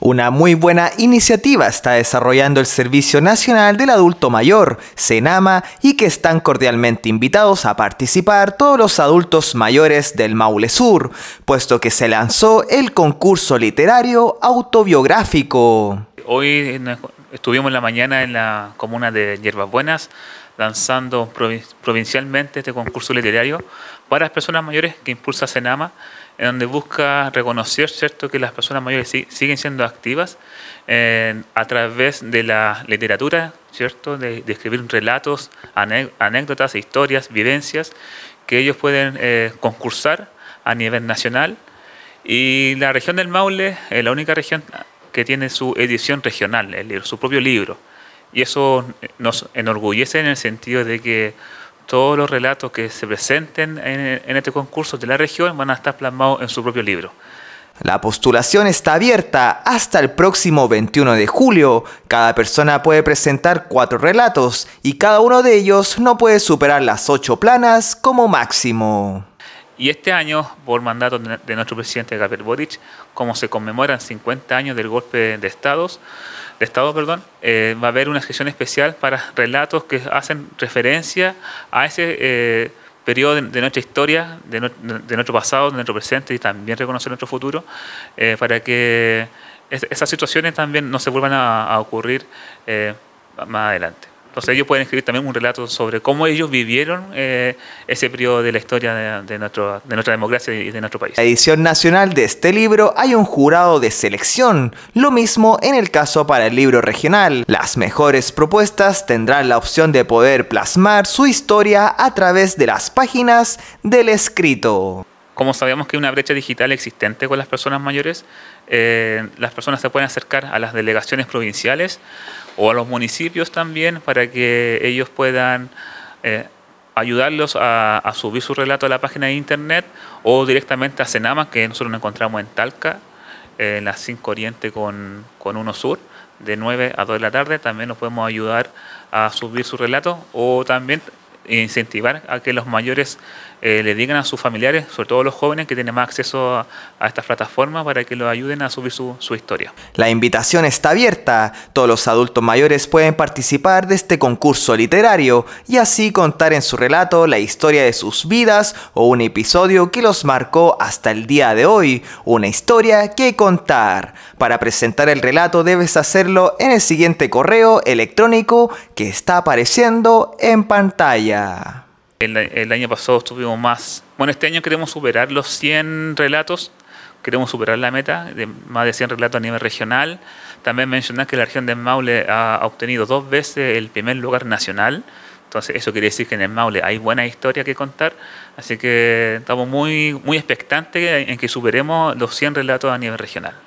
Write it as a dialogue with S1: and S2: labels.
S1: Una muy buena iniciativa está desarrollando el Servicio Nacional del Adulto Mayor, SENAMA, y que están cordialmente invitados a participar todos los adultos mayores del Maule Sur, puesto que se lanzó el concurso literario autobiográfico.
S2: Hoy Estuvimos la mañana en la comuna de Hierbas Buenas lanzando provincialmente este concurso literario para las personas mayores que impulsa Senama, en donde busca reconocer cierto que las personas mayores siguen siendo activas a través de la literatura, cierto, de, escribir relatos, anécdotas, historias, vivencias que ellos pueden eh, concursar a nivel nacional. Y la región del Maule es la única región que tiene su edición regional, el libro, su propio libro. Y eso nos enorgullece en el sentido de que todos los relatos que se presenten en, en este concurso de la región van a estar plasmados en su propio libro.
S1: La postulación está abierta hasta el próximo 21 de julio. Cada persona puede presentar cuatro relatos y cada uno de ellos no puede superar las ocho planas como máximo.
S2: Y este año, por mandato de nuestro presidente Gabriel Boric, como se conmemoran 50 años del golpe de Estados, de Estado, perdón, eh, va a haber una sesión especial para relatos que hacen referencia a ese eh, periodo de, nuestra historia, de, nuestro pasado, de nuestro presente y también reconocer nuestro futuro, eh, para que esas situaciones también no se vuelvan a ocurrir más adelante. O sea, ellos pueden escribir también un relato sobre cómo ellos vivieron eh, ese periodo de la historia de, de nuestra democracia y de nuestro país.
S1: La edición nacional de este libro hay un jurado de selección, lo mismo en el caso para el libro regional. Las mejores propuestas tendrán la opción de poder plasmar su historia a través de las páginas
S2: del escrito como sabemos que hay una brecha digital existente con las personas mayores, eh, las personas se pueden acercar a las delegaciones provinciales o a los municipios también para que ellos puedan eh, ayudarlos a, subir su relato a la página de internet o directamente a Senama, que nosotros nos encontramos en Talca, en las 5 Oriente con, con 1 Sur, de 9 a 2 de la tarde. También nos podemos ayudar a subir su relato o también incentivar a que los mayores eh, le digan a sus familiares, sobre todo los jóvenes que tienen más acceso a, esta estas plataformas, para que los ayuden a subir su, historia.
S1: La invitación está abierta. Todos los adultos mayores pueden participar de este concurso literario y así contar en su relato la historia de sus vidas o un episodio que los marcó hasta el día de hoy. Una historia que contar. Para presentar el relato debes hacerlo en el siguiente correo electrónico que está apareciendo en pantalla.
S2: El, año pasado estuvimos más. Bueno, este año queremos superar los 100 relatos. Queremos superar la meta de más de 100 relatos a nivel regional. También mencionar que la región de Maule ha obtenido dos veces el primer lugar nacional. Entonces, eso quiere decir que en el Maule hay buena historia que contar. Así que estamos muy, muy expectantes en que superemos los 100 relatos a nivel regional.